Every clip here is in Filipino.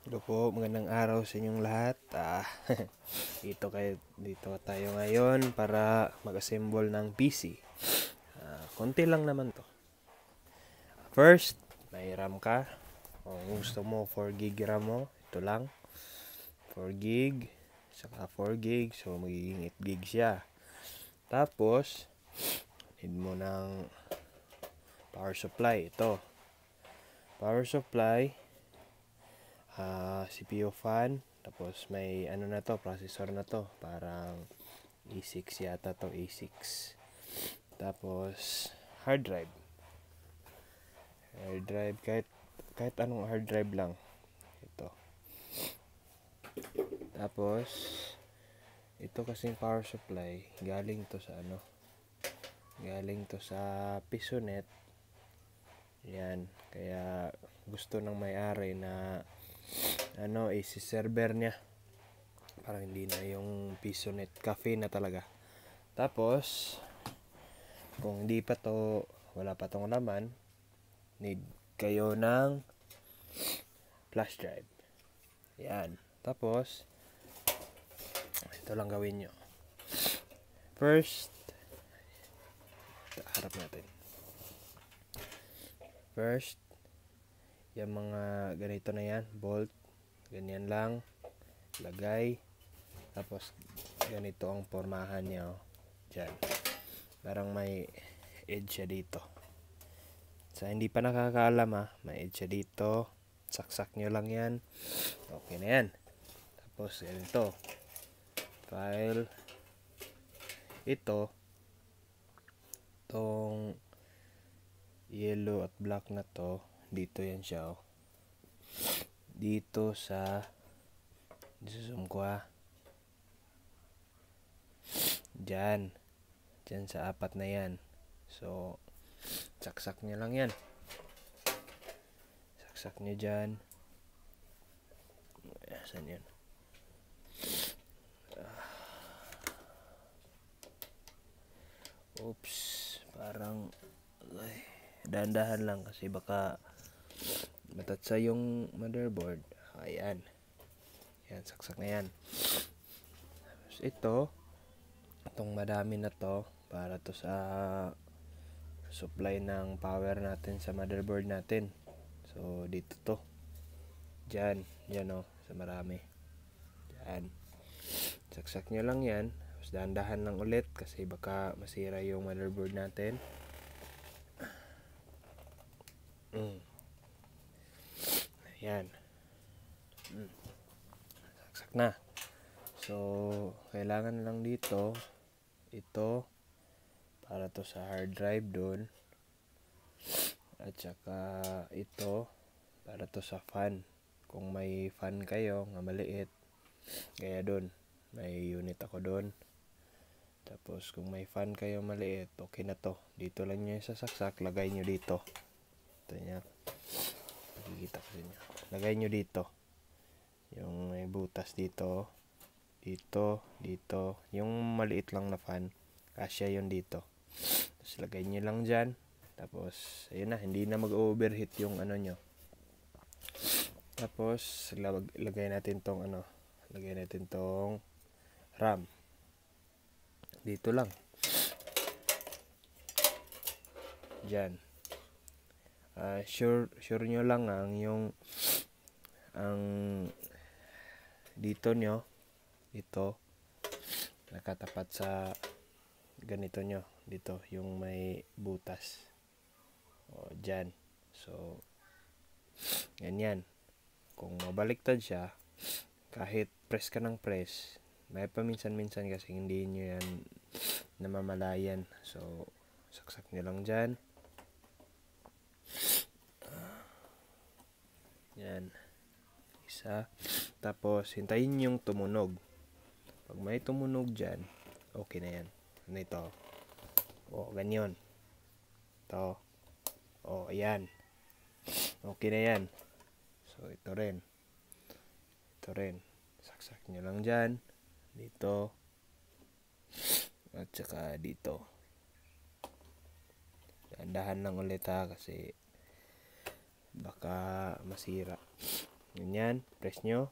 Hello po, magandang araw sa inyong lahat. Ah, dito kayo dito tayo ngayon para mag-assemble ng PC. Ah, konti lang naman 'to. First, may RAM ka. Kung gusto mo 4 gb RAM mo, ito lang. 4 gb saka 4 gb so magiging 8 gb siya. Tapos need mo ng power supply ito. Power supply uh, ah, CPU fan tapos may ano na to processor na to parang A6 e yata to A6 e tapos hard drive hard drive kahit kahit anong hard drive lang ito tapos ito kasi power supply galing to sa ano galing to sa pisonet yan kaya gusto ng may-ari na ano AC eh, server niya para hindi na yung Pisonet cafe na talaga tapos kung hindi pa to wala pa tong laman need kayo ng flash drive yan tapos ito lang gawin nyo first harap natin first yung mga ganito na yan bolt ganyan lang lagay tapos ganito ang pormahan niya oh. dyan parang may edge siya dito sa hindi pa nakakaalam ah. may edge siya dito saksak nyo lang yan okay na yan tapos ganito file ito tong yellow at black na to dito yan siya, oh. Dito sa, zoom ko, ah. Diyan. Diyan sa apat na yan. So, saksak niya lang yan. Saksak niya dyan. Saan yan? Ah. Oops. Parang, ay, dahan-dahan lang kasi baka matatsa yung motherboard ayan yan saksak na yan tapos ito itong madami na to para to sa supply ng power natin sa motherboard natin so dito to dyan dyan o oh, sa marami dyan saksak nyo lang yan tapos dahan-dahan lang ulit kasi baka masira yung motherboard natin mm yan. Hmm. Saksak na. So, kailangan lang dito, ito, para to sa hard drive doon. At saka ito, para to sa fan. Kung may fan kayo, nga maliit, kaya doon, may unit ako doon. Tapos kung may fan kayo maliit, okay na to. Dito lang nyo yung sasaksak, lagay nyo dito. Ito niya. Nakikita ko sa inyo. Lagay nyo dito. Yung may butas dito. Dito. Dito. Yung maliit lang na fan. Kasya yun dito. Tapos lagay nyo lang dyan. Tapos, ayun na. Hindi na mag-overheat yung ano nyo. Tapos, lag lagay natin tong ano. Lagay natin tong RAM. Dito lang. Diyan uh, sure sure nyo lang ah, ang yung ang dito nyo ito nakatapat sa ganito nyo dito yung may butas o dyan so ganyan kung mabaliktad siya kahit press ka ng press may paminsan-minsan kasi hindi nyo yan namamalayan so saksak nyo lang dyan Yan. Isa. Tapos, hintayin yung tumunog. Pag may tumunog dyan, okay na yan. Ano ito? O, oh, ganyan. Ito. O, oh, ayan. Okay na yan. So, ito rin. Ito rin. Saksak nyo lang dyan. Dito. At saka dito. Dahan-dahan lang ulit ha kasi baka masira ganyan press nyo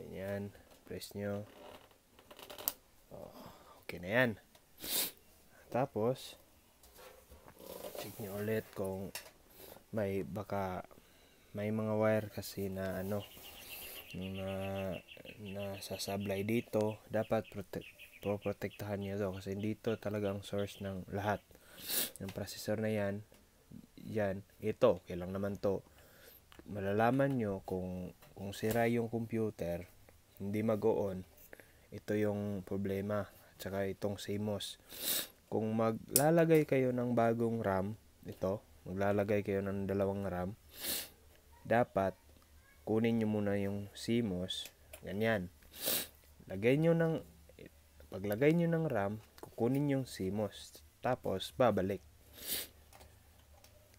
ganyan press nyo oh, okay na yan tapos check nyo ulit kung may baka may mga wire kasi na ano na nasasablay dito dapat protect po protektahan niyo kasi dito talaga ang source ng lahat ng processor na yan yan, ito, okay lang naman to. Malalaman nyo kung, kung sira yung computer, hindi mag-on, ito yung problema. Tsaka itong CMOS. Kung maglalagay kayo ng bagong RAM, ito, maglalagay kayo ng dalawang RAM, dapat kunin nyo muna yung CMOS, ganyan. Lagay nyo ng, paglagay nyo ng RAM, kukunin yung CMOS. Tapos, babalik.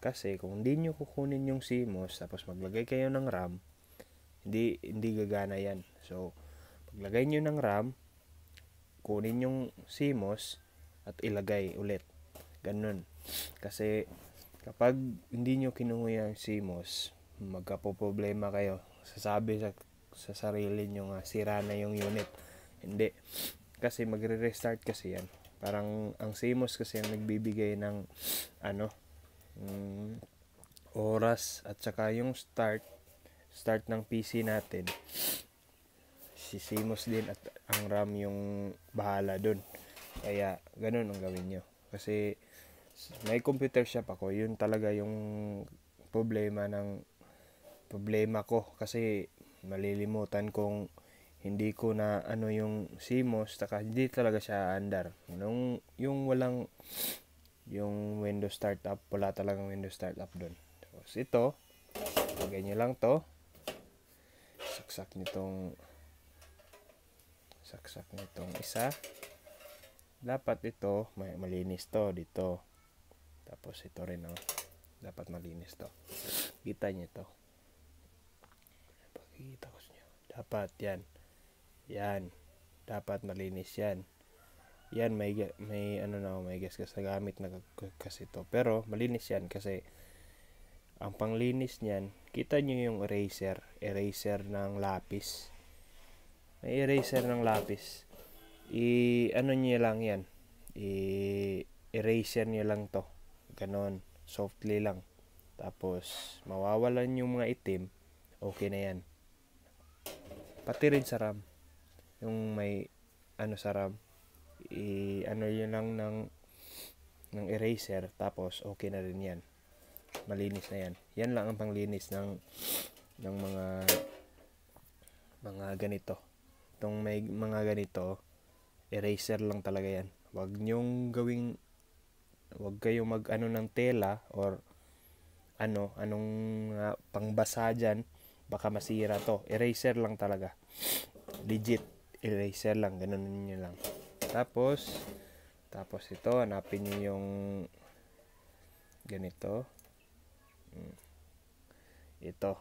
Kasi kung hindi nyo kukunin yung CMOS tapos maglagay kayo ng RAM, hindi, hindi gagana yan. So, paglagay nyo ng RAM, kunin yung CMOS at ilagay ulit. Ganun. Kasi kapag hindi nyo kinuha yung CMOS, magkapoproblema kayo. Sasabi sa, sa sarili nyo nga, sira na yung unit. Hindi. Kasi magre-restart kasi yan. Parang ang CMOS kasi ang nagbibigay ng ano, um, oras at saka yung start start ng PC natin si CMOS din at ang RAM yung bahala dun kaya ganun ang gawin nyo kasi may computer shop ako yun talaga yung problema ng problema ko kasi malilimutan kong hindi ko na ano yung CMOS taka hindi talaga siya andar nung yung walang yung Windows Startup. Wala talagang Windows Startup doon. Tapos ito, lagay nyo lang to. Saksak nitong saksak nitong isa. Dapat ito, may malinis to dito. Tapos ito rin oh. Dapat malinis to. Kita nyo to. Pagkikita ko sa inyo. Dapat yan. Yan. Dapat malinis yan. Yan, may, may ano na, may gas gas na gamit na kasi to. Pero, malinis yan kasi ang panglinis niyan, kita niyo yung eraser. Eraser ng lapis. May eraser ng lapis. I, ano nyo lang yan. I, eraser nyo lang to. Ganon. Softly lang. Tapos, mawawalan yung mga itim. Okay na yan. Pati rin sa RAM. Yung may, ano sa RAM i-ano yun lang ng, ng eraser. Tapos, okay na rin yan. Malinis na yan. Yan lang ang panglinis ng, ng mga, mga ganito. Itong may mga ganito, eraser lang talaga yan. Huwag nyong gawing, huwag kayo mag-ano ng tela or ano, anong uh, pangbasa dyan, baka masira to. Eraser lang talaga. Legit, eraser lang, ganun nyo lang. Tapos, tapos ito, hanapin niyo yung ganito. Hmm. Ito.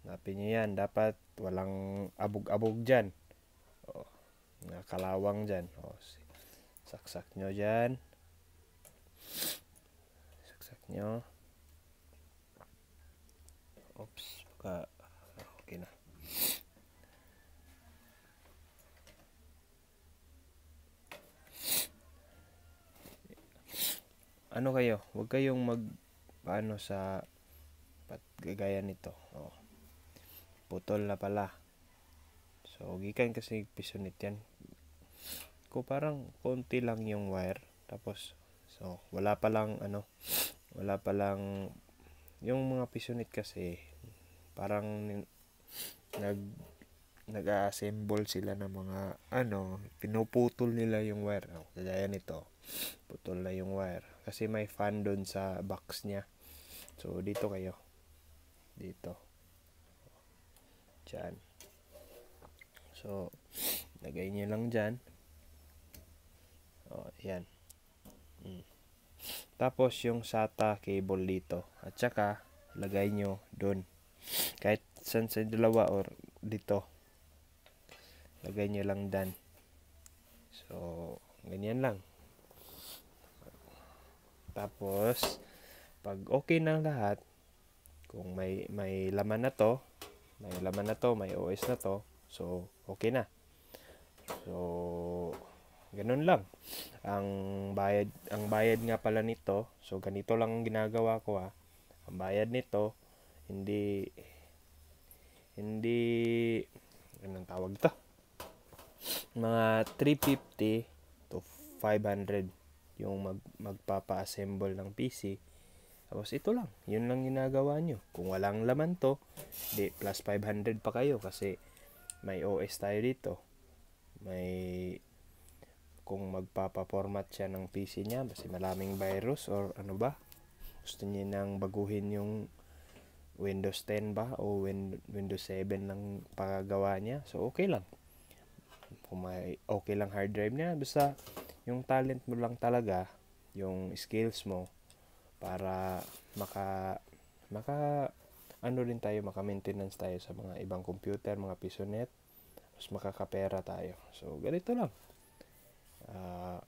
Hanapin nyo yan. Dapat walang abog-abog diyan oh nakalawang dyan. oh saksak niyo dyan. Saksak niyo ano kayo, huwag kayong mag, paano sa, pat, gagaya nito. Oh. Putol na pala. So, gikan kasi pisunit yan. Ko parang konti lang yung wire. Tapos, so, wala pa lang, ano, wala pa lang, yung mga pisunit kasi, parang, nag, nag-assemble sila ng mga ano, pinuputol nila yung wire. Kagaya oh, nito, putol na yung wire kasi may fan doon sa box niya so dito kayo dito Diyan. so lagay niyo lang diyan. Oh, yan mm. tapos yung SATA cable dito at saka lagay niyo doon kahit saan sa dalawa or dito lagay niyo lang dyan so ganyan lang tapos, pag okay ng lahat, kung may, may laman na to, may laman na to, may OS na to, so okay na. So, ganun lang. Ang bayad, ang bayad nga pala nito, so ganito lang ang ginagawa ko ha. Ah. Ang bayad nito, hindi, hindi, anong tawag to? Mga 350 to 500 yung mag, magpapa-assemble ng PC. Tapos ito lang, yun lang ginagawa nyo. Kung walang laman to, di plus 500 pa kayo kasi may OS tayo dito. May kung magpapa-format siya ng PC niya kasi maraming virus or ano ba gusto niya nang baguhin yung Windows 10 ba o win Windows 7 lang paggawa niya so okay lang kung may okay lang hard drive niya basta yung talent mo lang talaga, yung skills mo para maka maka ano rin tayo, maka-maintenance tayo sa mga ibang computer, mga pisonet, mas makakapera tayo. So, ganito lang. Uh,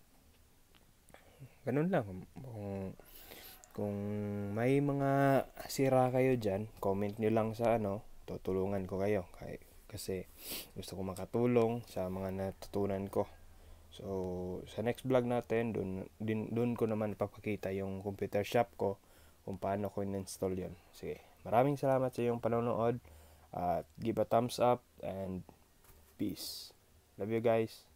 ganun lang. Kung, kung may mga sira kayo diyan, comment niyo lang sa ano, tutulungan ko kayo. Kasi gusto ko makatulong sa mga natutunan ko. So, sa next vlog natin, dun, din, dun ko naman ipapakita yung computer shop ko kung paano ko in-install yon Sige, maraming salamat sa iyong panonood. At uh, give a thumbs up and peace. Love you guys.